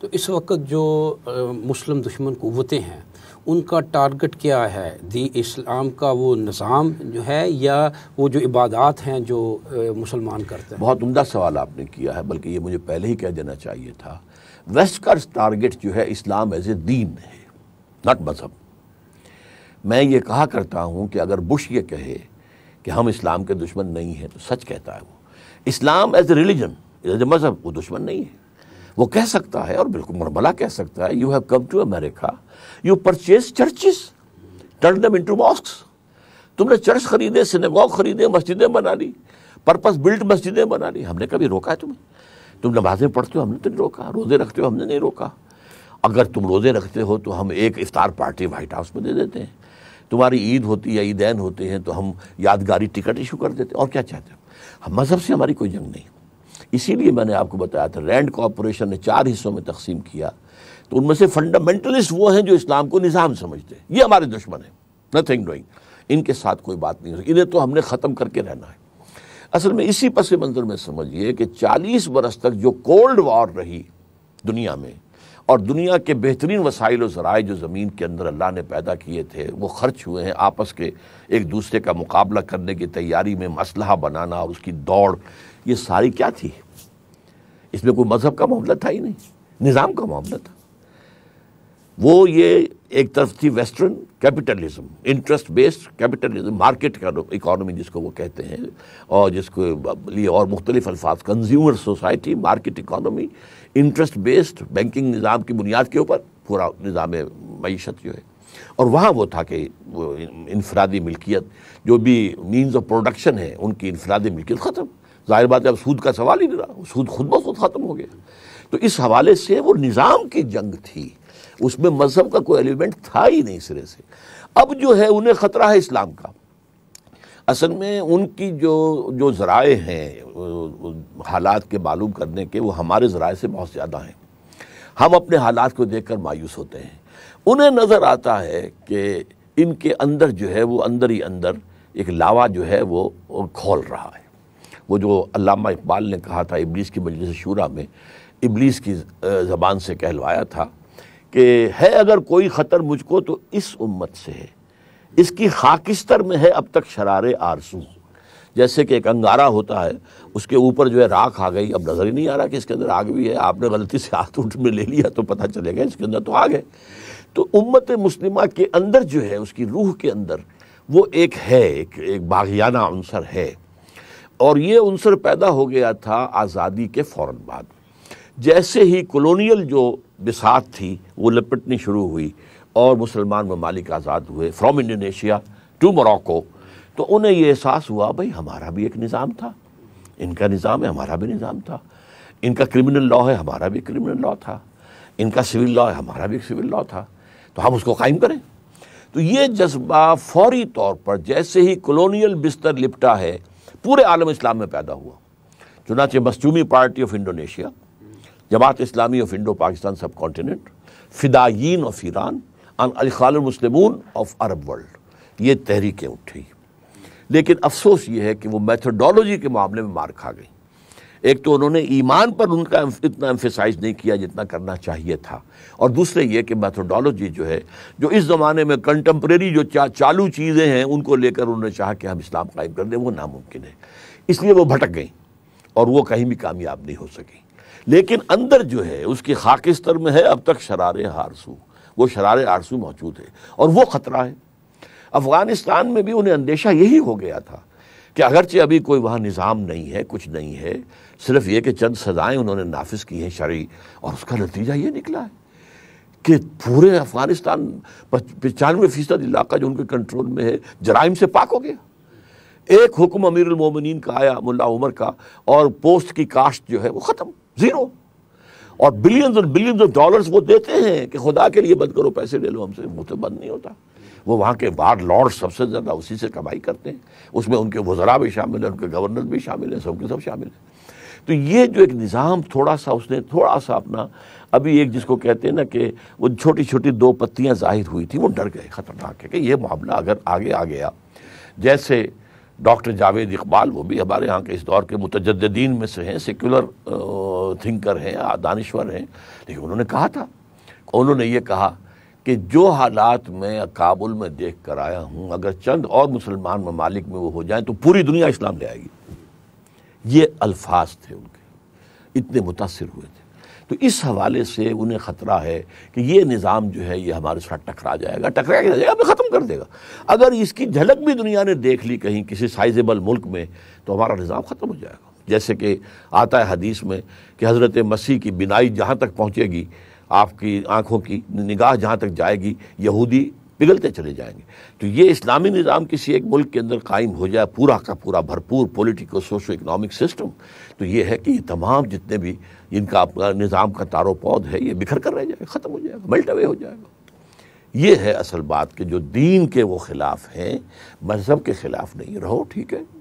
تو اس وقت جو مسلم دشمن قوتیں ہیں ان کا ٹارگٹ کیا ہے دی اسلام کا وہ نظام جو ہے یا وہ جو عبادات ہیں جو مسلمان کرتے ہیں بہت عمدہ سوال آپ نے کیا ہے بلکہ یہ مجھے پہلے ہی کہہ دینا چاہیے تھا ویسٹ کا ٹارگٹ جو ہے اسلام ایز اے دین ہے ناٹ مذہب میں یہ کہا کرتا ہوں کہ اگر بش یہ کہے کہ ہم اسلام کے دشمن نہیں ہیں تو سچ کہتا ہے وہ اسلام is a religion is a مذہب وہ دشمن نہیں ہے وہ کہہ سکتا ہے اور بالکل مربلا کہہ سکتا ہے you have come to America you purchase churches turn them into mosques تم نے چرچ خریدے سنیگاؤں خریدے مسجدیں بنا لی پرپز بلڈ مسجدیں بنا لی ہم نے کبھی روکا ہے تمہیں تم نمازیں پڑھتے ہو ہم نے تو نہیں روکا روزے رکھتے ہو ہم نے نہیں روکا اگر تم روزے رکھتے ہو تو ہم ایک افطار پارٹی وائٹ ہاؤس میں دے دیتے ہیں تمہاری عید ہوتی ہے عیدین ہوتے ہیں تو ہم یادگاری ٹکٹ ایشو کر دیتے ہیں اور کیا چاہتے ہیں مذہب سے ہماری کوئی جنگ نہیں اسی لیے میں نے آپ کو بتایا تھا رینڈ کارپوریشن نے چار حصوں میں تقسیم کیا تو ان میں سے فنڈامنٹلسٹ وہ ہیں جو اسلام کو نظام سمجھتے ہیں یہ ہمارے دشمن ہیں نتھنگ ڈوئنگ ان کے ساتھ کوئی بات نہیں انہیں تو ہم نے ختم کر کے رہنا ہے اصل میں اسی پس منظر میں سمجھیے کہ چالیس برس تک جو کولڈ وار رہی دنیا میں اور دنیا کے بہترین وسائل و ذرائع جو زمین کے اندر اللہ نے پیدا کیے تھے وہ خرچ ہوئے ہیں آپس کے ایک دوسرے کا مقابلہ کرنے کی تیاری میں مسلحہ بنانا اور اس کی دوڑ یہ ساری کیا تھی اس میں کوئی مذہب کا معاملہ تھا ہی نہیں نظام کا معاملہ تھا وہ یہ ایک طرف تھی western capitalism interest based capitalism market economy جس کو وہ کہتے ہیں اور جس کو لیے اور مختلف الفاظ consumer society market economy interest based banking نظام کی بنیاد کے اوپر پورا نظام معیشت جو ہے اور وہاں وہ تھا کہ انفرادی ملکیت جو بھی مینز آف پروڈکشن ہے ان کی انفرادی ملکیت ختم ظاہر بات ہے اب سود کا سوال ہی نہیں رہا سود خود بخود ختم ہو گیا تو اس حوالے سے وہ نظام کی جنگ تھی اس میں مذہب کا کوئی ایلیمنٹ تھا ہی نہیں سرے سے اب جو ہے انہیں خطرہ ہے اسلام کا اصل میں ان کی جو جو ذرائع ہیں حالات کے معلوم کرنے کے وہ ہمارے ذرائع سے بہت زیادہ ہیں ہم اپنے حالات کو دیکھ کر مایوس ہوتے ہیں انہیں نظر آتا ہے کہ ان کے اندر جو ہے وہ اندر ہی اندر ایک لاوا جو ہے وہ کھول رہا ہے وہ جو علامہ اقبال نے کہا تھا ابلیس کی مجلس شعرا میں ابلیس کی زبان سے کہلوایا تھا کہ ہے اگر کوئی خطر مجھ کو تو اس امت سے ہے اس کی خاکستر میں ہے اب تک شرار آرسو جیسے کہ ایک انگارہ ہوتا ہے اس کے اوپر جو ہے راکھ آ گئی اب نظر ہی نہیں آ رہا کہ اس کے اندر آگ بھی ہے آپ نے غلطی سے ہاتھ اٹھ میں لے لیا تو پتہ چلے گا اس کے اندر تو آگ ہے تو امت مسلمہ کے اندر جو ہے اس کی روح کے اندر وہ ایک ہے ایک باغیانہ عنصر ہے اور یہ عنصر پیدا ہو گیا تھا آزادی کے فوراً بعد جیسے ہی کلونیل جو بسات تھی وہ لپٹنی شروع ہوئی اور مسلمان ممالک آزاد ہوئے فرام انڈونیشیا ٹو موراکو تو انہیں یہ احساس ہوا بھئی ہمارا بھی ایک نظام تھا ان کا نظام ہے ہمارا بھی نظام تھا ان کا کرمنل لا ہے ہمارا بھی کرمنل تھا ان کا سول لا ہے ہمارا بھی ایک سول لا تھا تو ہم اس کو قائم کریں تو یہ جذبہ فوری طور پر جیسے ہی کلونیل بستر لپٹا ہے پورے عالم اسلام میں پیدا ہوا چنانچہ مسجومی party of Indonesia Jamaat Islami of Indo Pakistan subcontinent فدائین آف ایران ان الخال المسلمون آف عرب ورلڈ یہ تحریکیں اٹھی لیکن افسوس یہ ہے کہ وہ میتھڈالوجی کے معاملے میں مار کھا گئی ایک تو انہوں نے ایمان پر ان کا اتنا امفیسائز نہیں کیا جتنا کرنا چاہیے تھا اور دوسرے یہ کہ میتھڈالوجی جو ہے جو اس زمانے میں کنٹمپریری جو چالو چیزیں ہیں ان کو لے کر انہوں نے چاہا کہ ہم اسلام قائم کر دیں وہ ناممکن ہے اس لیے وہ بھٹک گئیں اور وہ کہیں بھی کامیاب نہیں ہو سکیں لیکن اندر جو ہے اس کی خاکستر میں ہے اب تک شرار ہارسو وہ شرار آرسو موجود ہے اور وہ خطرہ ہے افغانستان میں بھی انہیں اندیشہ یہی ہو گیا تھا کہ اگرچہ ابھی کوئی وہاں نظام نہیں ہے کچھ نہیں ہے صرف یہ کہ چند سزائیں انہوں نے نافذ کی ہیں شرعی اور اس کا نتیجہ یہ نکلا ہے کہ پورے افغانستان پچانوے فیصد علاقہ جو ان کے کنٹرول میں ہے جرائم سے پاک ہو گیا ایک حکم امیر المومنین کا آیا ملا عمر کا اور پوسٹ کی کاشت جو ہے وہ ختم زیرو اور بلینز اور بلینز آف ڈالرز وہ دیتے ہیں کہ خدا کے لیے بند کرو پیسے لے لو ہم سے وہ تو بند نہیں ہوتا وہ وہاں کے بار لارڈ سب سے زیادہ اسی سے کمائی کرتے ہیں اس میں ان کے وزراء بھی شامل ہیں ان کے گورنر بھی شامل ہیں سب کے سب شامل ہیں تو یہ جو ایک نظام تھوڑا سا اس نے تھوڑا سا اپنا ابھی ایک جس کو کہتے ہیں نا کہ وہ چھوٹی چھوٹی دو پتیاں ظاہر ہوئی تھیں وہ ڈر گئے خطرناک ہے کہ یہ معاملہ اگر آگے آ گیا جیسے ڈاکٹر جاوید اقبال وہ بھی ہمارے ہاں کے اس دور کے متجدین میں سے ہیں سیکولر تھنکر ہیں دانشور ہیں لیکن انہوں نے کہا تھا انہوں نے یہ کہا کہ جو حالات میں کابل میں دیکھ کر آیا ہوں اگر چند اور مسلمان ممالک میں وہ ہو جائیں تو پوری دنیا اسلام لے آئے گی یہ الفاظ تھے ان کے اتنے متاثر ہوئے تھے تو اس حوالے سے انہیں خطرہ ہے کہ یہ نظام جو ہے یہ ہمارے ساتھ ٹکرا جائے گا ٹکرا کے جائے گا ہمیں ختم کر دے گا اگر اس کی جھلک بھی دنیا نے دیکھ لی کہیں کسی سائزیبل ملک میں تو ہمارا نظام ختم ہو جائے گا جیسے کہ آتا ہے حدیث میں کہ حضرت مسیح کی بینائی جہاں تک پہنچے گی آپ کی آنکھوں کی نگاہ جہاں تک جائے گی یہودی پگھلتے چلے جائیں گے تو یہ اسلامی نظام کسی ایک ملک کے اندر قائم ہو جائے پورا کا پورا بھرپور پولیٹیکل سوشو اکنامک سسٹم تو یہ ہے کہ یہ تمام جتنے بھی جن کا اپنا نظام کا تارو پود ہے یہ بکھر کر رہ جائے گا ختم ہو جائے گا ملٹ اوے ہو جائے گا یہ ہے اصل بات کہ جو دین کے وہ خلاف ہیں مذہب کے خلاف نہیں رہو ٹھیک ہے